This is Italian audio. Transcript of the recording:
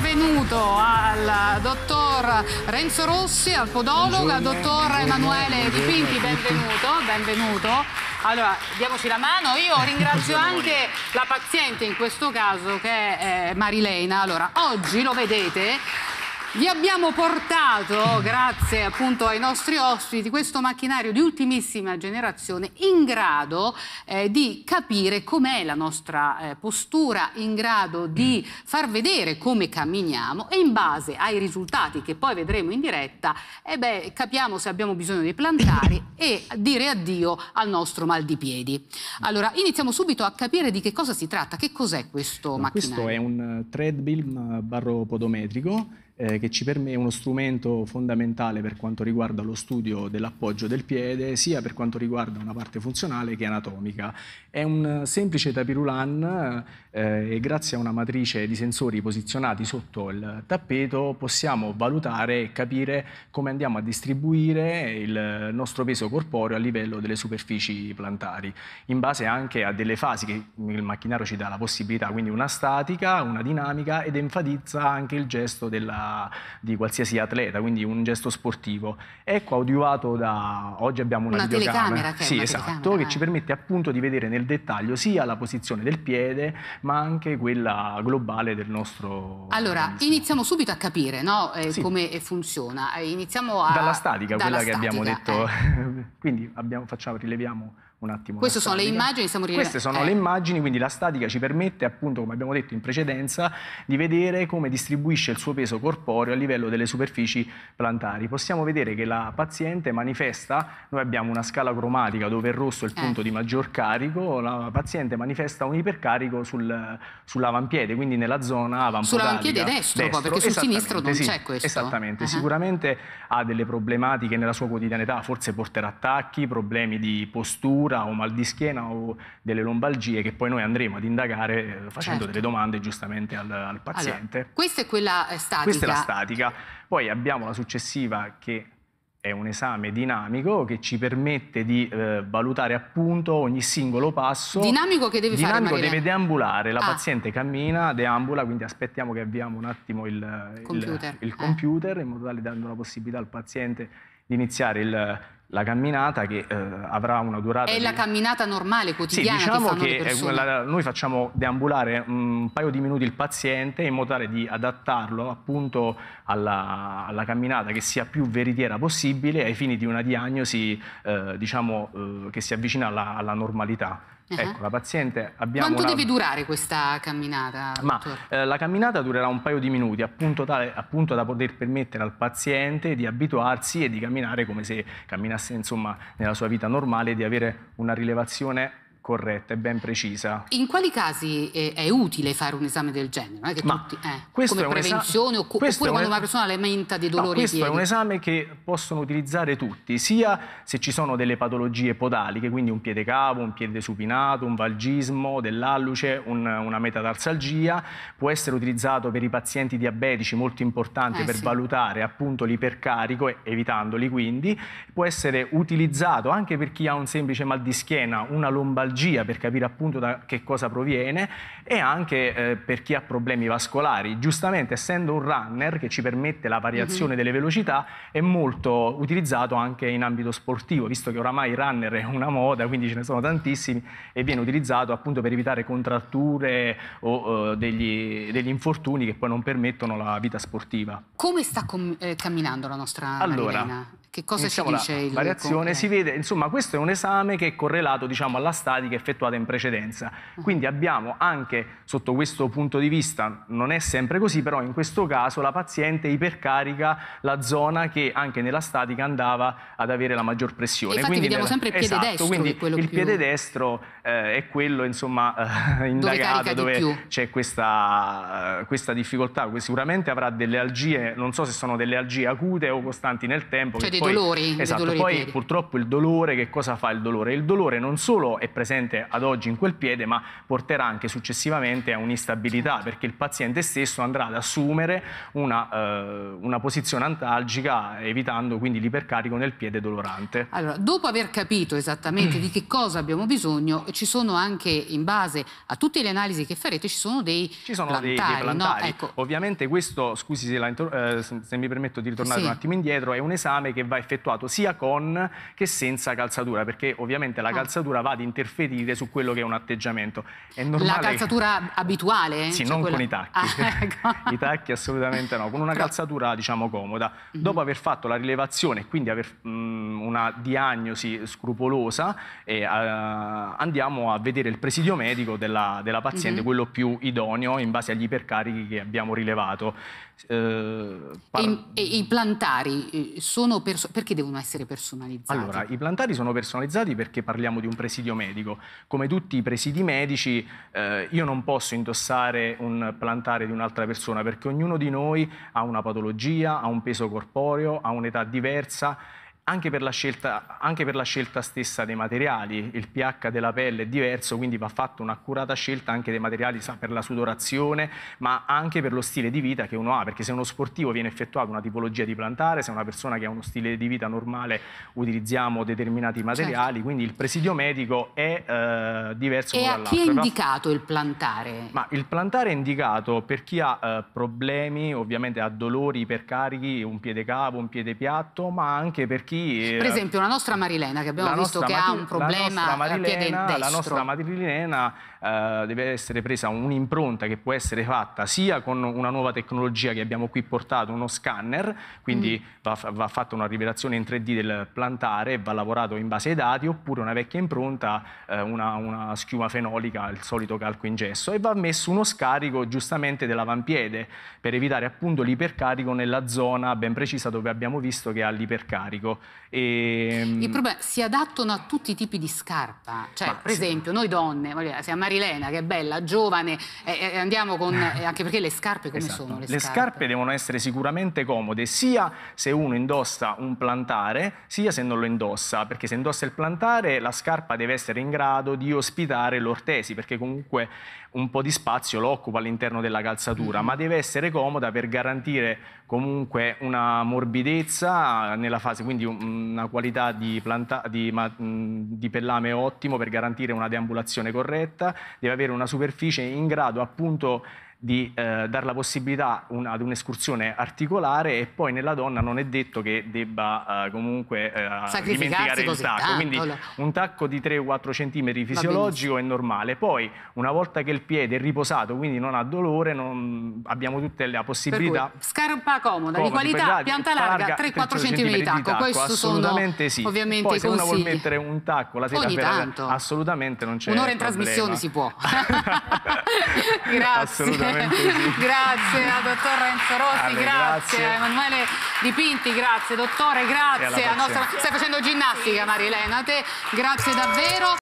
benvenuto al dottor Renzo Rossi, al podologo, al dottor Emanuele Di Pinti, benvenuto, benvenuto. Allora, diamoci la mano. Io ringrazio anche la paziente in questo caso che è Marilena. Allora, oggi lo vedete vi abbiamo portato, grazie appunto ai nostri ospiti, questo macchinario di ultimissima generazione in grado eh, di capire com'è la nostra eh, postura, in grado di far vedere come camminiamo e in base ai risultati che poi vedremo in diretta, eh beh, capiamo se abbiamo bisogno di plantari e dire addio al nostro mal di piedi. Allora, iniziamo subito a capire di che cosa si tratta, che cos'è questo no, macchinario. Questo è un eh, treadmill barro podometrico eh, che ci per me è uno strumento fondamentale per quanto riguarda lo studio dell'appoggio del piede, sia per quanto riguarda una parte funzionale che anatomica. È un semplice tapirulan eh, e grazie a una matrice di sensori posizionati sotto il tappeto possiamo valutare e capire come andiamo a distribuire il nostro peso corporeo a livello delle superfici plantari, in base anche a delle fasi che il macchinario ci dà la possibilità, quindi una statica, una dinamica ed enfatizza anche il gesto della di qualsiasi atleta, quindi un gesto sportivo. È coadiuvato ecco, da, oggi abbiamo una, una videocamera, che sì, esatto, che eh. ci permette appunto di vedere nel dettaglio sia la posizione del piede, ma anche quella globale del nostro... Allora, organismo. iniziamo subito a capire no? eh, sì. come eh, funziona. Eh, iniziamo a... Dalla statica, dalla quella statica, che abbiamo detto. Eh. quindi abbiamo, facciamo, rileviamo un attimo. Queste sono le immagini, stiamo rivedendo. Queste sono eh. le immagini, quindi la statica ci permette, appunto, come abbiamo detto in precedenza, di vedere come distribuisce il suo peso corporeo a livello delle superfici plantari. Possiamo vedere che la paziente manifesta, noi abbiamo una scala cromatica dove il rosso è il eh. punto eh. di maggior carico, la paziente manifesta un ipercarico sul, sull'avampiede, quindi nella zona avampodatica. Sull'avampiede destro, destro perché sul sinistro non sì, c'è questo. Esattamente, uh ah. -huh. sicuramente ha delle problematiche nella sua quotidianità, forse porterà attacchi, problemi di postura, paura o mal di schiena o delle lombalgie che poi noi andremo ad indagare eh, facendo certo. delle domande giustamente al, al paziente. Allora, questa è quella eh, statica. Questa è la statica. Poi abbiamo la successiva che è un esame dinamico che ci permette di eh, valutare appunto ogni singolo passo. Dinamico che deve dinamico fare? Dinamico deve deambulare, la ah. paziente cammina, deambula, quindi aspettiamo che avviamo un attimo il computer, il, il computer eh. in modo tale dando la possibilità al paziente di iniziare il la camminata che eh, avrà una durata... È di... la camminata normale, quotidiana sì, diciamo che, che eh, la, noi facciamo deambulare mm, un paio di minuti il paziente in modo tale di adattarlo appunto alla, alla camminata che sia più veritiera possibile ai fini di una diagnosi eh, diciamo, eh, che si avvicina alla, alla normalità. Uh ah. -huh. Ecco, la paziente abbiamo Quanto una... deve durare questa camminata? Ma, eh, la camminata durerà un paio di minuti, appunto, tale, appunto da poter permettere al paziente di abituarsi e di camminare come se camminasse insomma, nella sua vita normale, di avere una rilevazione corretta e ben precisa. In quali casi è, eh, è utile fare un esame del genere? Tutti, eh, come prevenzione o oppure quando un... una persona lamenta dei dolori no, questo piedi. è un esame che possono utilizzare tutti, sia se ci sono delle patologie podaliche, quindi un piede cavo, un piede supinato, un valgismo, dell'alluce, un, una metatarsalgia, può essere utilizzato per i pazienti diabetici, molto importante eh, per sì. valutare appunto l'ipercarico, evitandoli quindi, può essere utilizzato anche per chi ha un semplice mal di schiena, una lombalgia fibromialgia per capire appunto da che cosa proviene e anche eh, per chi ha problemi vascolari. Giustamente essendo un runner che ci permette la variazione mm -hmm. delle velocità è molto utilizzato anche in ambito sportivo, visto che oramai il runner è una moda, quindi ce ne sono tantissimi e viene utilizzato appunto per evitare contratture o eh, degli, degli, infortuni che poi non permettono la vita sportiva. Come sta com eh, camminando la nostra allora, Marilena? Che cosa diciamo, ci dice la, il variazione? Si vede, insomma, questo è un esame che è correlato diciamo, alla statica effettuata in precedenza. Mm-hmm. Quindi abbiamo anche sotto questo punto di vista, non è sempre così, però in questo caso la paziente ipercarica la zona che anche nella statica andava ad avere la maggior pressione. E infatti quindi vediamo nella... sempre il piede esatto, destro. Quindi il più... piede destro eh, è quello insomma, eh, indagato dove, dove c'è questa, eh, questa difficoltà. Sicuramente avrà delle algie, non so se sono delle algie acute o costanti nel tempo. Cioè poi, dolori. Esatto, dolori poi purtroppo il dolore, che cosa fa il dolore? Il dolore non solo è presente ad oggi in quel piede, ma porterà anche successivamente a un'instabilità, certo. perché il paziente stesso andrà ad assumere una, eh, una posizione antalgica, evitando quindi l'ipercarico nel piede dolorante. Allora, dopo aver capito esattamente di che cosa abbiamo bisogno, ci sono anche, in base a tutte le analisi che farete, ci sono dei ci sono plantari. Dei, dei plantari. No? Ecco. Ovviamente questo, scusi se, la, eh, se, mi permetto di ritornare sì. un attimo indietro, è un esame che va effettuato sia con che senza calzatura, perché ovviamente la ah. calzatura va ad interferire su quello che è un atteggiamento. È normale... La calzatura abituale? Sì, cioè non quella... con i tacchi. Ah, ecco. I tacchi assolutamente no, con una calzatura diciamo comoda. Mm -hmm. Dopo aver fatto la rilevazione e quindi aver mh, mm, una diagnosi scrupolosa, eh, a, andiamo a vedere il presidio medico della, della paziente, mm -hmm. quello più idoneo in base agli ipercarichi che abbiamo rilevato. Eh, e, e i plantari eh, sono persone perso- perché devono essere personalizzati? Allora, i plantari sono personalizzati perché parliamo di un presidio medico. Come tutti i presidi medici, eh, io non posso indossare un plantare di un'altra persona perché ognuno di noi ha una patologia, ha un peso corporeo, ha un'età diversa anche per, scelta, anche per, la scelta, stessa dei materiali, il pH della pelle è diverso, quindi va fatta un'accurata scelta anche dei materiali sa, per la sudorazione, ma anche per lo stile di vita che uno ha, perché se uno sportivo viene effettuata una tipologia di plantare, se una persona che ha uno stile di vita normale utilizziamo determinati certo. materiali, certo. quindi il presidio medico è eh, diverso e a chi è indicato il plantare? Ma il plantare è indicato per chi ha eh, problemi, ovviamente ha dolori, ipercarichi, un piede cavo, un piede piatto, ma anche per chi chi... Eh, per esempio la nostra Marilena che abbiamo visto che ha un problema Marilena, La nostra Marilena eh, deve essere presa un'impronta che può essere fatta sia con una nuova tecnologia che abbiamo qui portato, uno scanner, quindi mm. va, va, fatta una rivelazione in 3D del plantare e va lavorato in base ai dati, oppure una vecchia impronta, eh, una, una, schiuma fenolica, il solito calco in gesso, e va messo uno scarico giustamente dell'avampiede per evitare appunto l'ipercarico nella zona ben precisa dove abbiamo visto che ha l'ipercarico. E... Ehm, il problema si adattano a tutti i tipi di scarpa. Cioè, Ma, per sì. esempio, noi donne, dire, siamo Marilena, che è bella, giovane, eh, eh, andiamo con... Eh, anche perché le scarpe come esatto. sono? Le, le scarpe? scarpe? devono essere sicuramente comode, sia se uno indossa un plantare, sia se non lo indossa, perché se indossa il plantare la scarpa deve essere in grado di ospitare l'ortesi, perché comunque un po' di spazio lo occupa all'interno della calzatura, mm. ma deve essere comoda per garantire comunque una morbidezza nella fase, quindi una qualità di, planta, di, ma, di pellame ottimo per garantire una deambulazione corretta, deve avere una superficie in grado appunto di eh, dare la possibilità un, ad un'escursione articolare e poi nella donna non è detto che debba eh, comunque eh, dimenticare il tacco, tanto, quindi un tacco di 3-4 cm fisiologico è normale, poi una volta che il piede è riposato, quindi non ha dolore, non... abbiamo tutte le possibilità. Cui, scarpa comoda, comoda, di qualità, qualità pianta larga, 3-4 cm di tacco, tacco. questo assolutamente sono sì. ovviamente poi, se consigli. uno vuol mettere un tacco la sera Ogni per tanto. assolutamente non c'è Un'ora in problema. trasmissione si può. Grazie. grazie a dottor Renzo Rossi, Ale, grazie. grazie a Emanuele Dipinti, grazie dottore, grazie a nostra... Stai facendo ginnastica Marilena, a te grazie davvero.